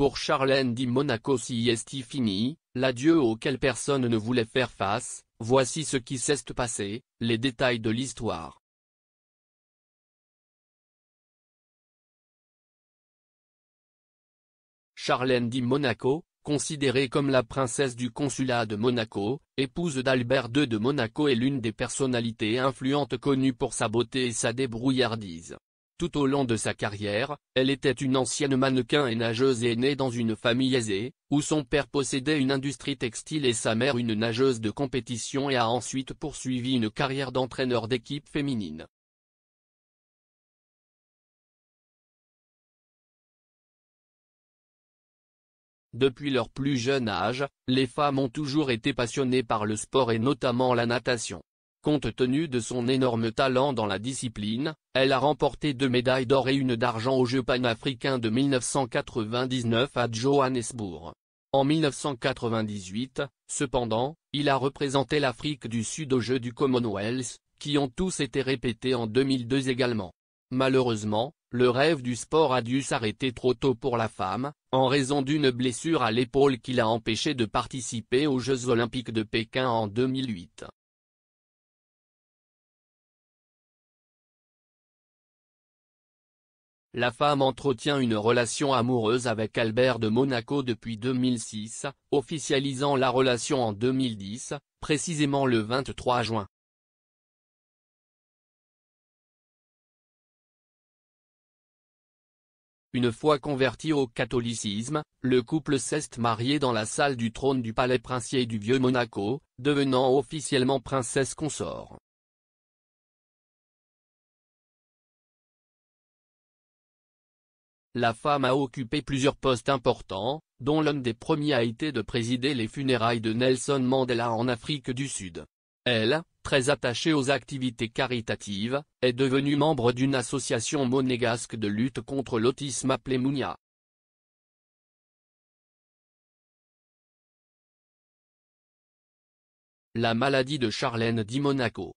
Pour Charlène Di Monaco si est fini, l'adieu auquel personne ne voulait faire face, voici ce qui s'est passé, les détails de l'histoire. Charlène Di Monaco, considérée comme la princesse du consulat de Monaco, épouse d'Albert II de Monaco est l'une des personnalités influentes connues pour sa beauté et sa débrouillardise. Tout au long de sa carrière, elle était une ancienne mannequin et nageuse et née dans une famille aisée, où son père possédait une industrie textile et sa mère une nageuse de compétition et a ensuite poursuivi une carrière d'entraîneur d'équipe féminine. Depuis leur plus jeune âge, les femmes ont toujours été passionnées par le sport et notamment la natation. Compte tenu de son énorme talent dans la discipline, elle a remporté deux médailles d'or et une d'argent aux Jeux panafricains de 1999 à Johannesburg. En 1998, cependant, il a représenté l'Afrique du Sud aux Jeux du Commonwealth, qui ont tous été répétés en 2002 également. Malheureusement, le rêve du sport a dû s'arrêter trop tôt pour la femme, en raison d'une blessure à l'épaule qui l'a empêché de participer aux Jeux olympiques de Pékin en 2008. La femme entretient une relation amoureuse avec Albert de Monaco depuis 2006, officialisant la relation en 2010, précisément le 23 juin. Une fois converti au catholicisme, le couple s'est marié dans la salle du trône du palais princier du Vieux Monaco, devenant officiellement princesse consort. La femme a occupé plusieurs postes importants, dont l'un des premiers a été de présider les funérailles de Nelson Mandela en Afrique du Sud. Elle, très attachée aux activités caritatives, est devenue membre d'une association monégasque de lutte contre l'autisme appelée Mounia. La maladie de Charlène Di Monaco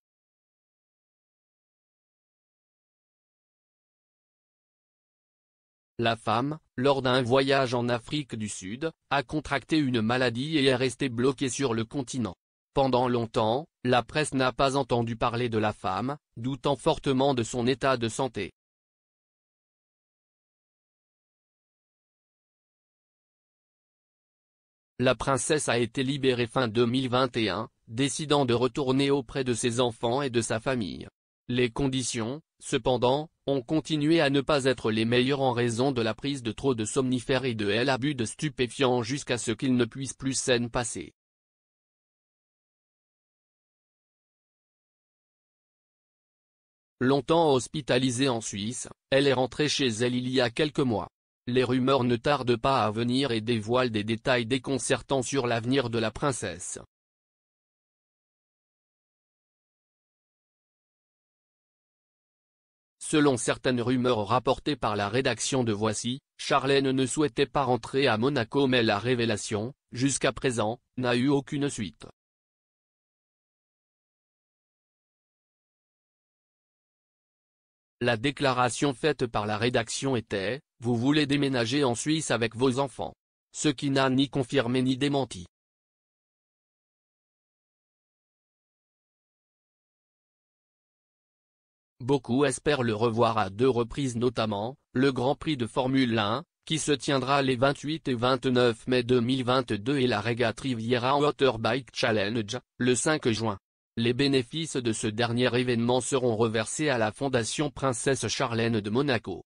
La femme, lors d'un voyage en Afrique du Sud, a contracté une maladie et est restée bloquée sur le continent. Pendant longtemps, la presse n'a pas entendu parler de la femme, doutant fortement de son état de santé. La princesse a été libérée fin 2021, décidant de retourner auprès de ses enfants et de sa famille. Les conditions, Cependant, on continuait à ne pas être les meilleurs en raison de la prise de trop de somnifères et de l'abus de stupéfiants jusqu'à ce qu'ils ne puissent plus s'en passer. Longtemps hospitalisée en Suisse, elle est rentrée chez elle il y a quelques mois. Les rumeurs ne tardent pas à venir et dévoilent des détails déconcertants sur l'avenir de la princesse. Selon certaines rumeurs rapportées par la rédaction de Voici, Charlène ne souhaitait pas rentrer à Monaco mais la révélation, jusqu'à présent, n'a eu aucune suite. La déclaration faite par la rédaction était, vous voulez déménager en Suisse avec vos enfants. Ce qui n'a ni confirmé ni démenti. beaucoup espèrent le revoir à deux reprises notamment, le Grand Prix de Formule 1, qui se tiendra les 28 et 29 mai 2022 et la Régate Riviera Waterbike Challenge, le 5 juin. Les bénéfices de ce dernier événement seront reversés à la Fondation Princesse Charlène de Monaco.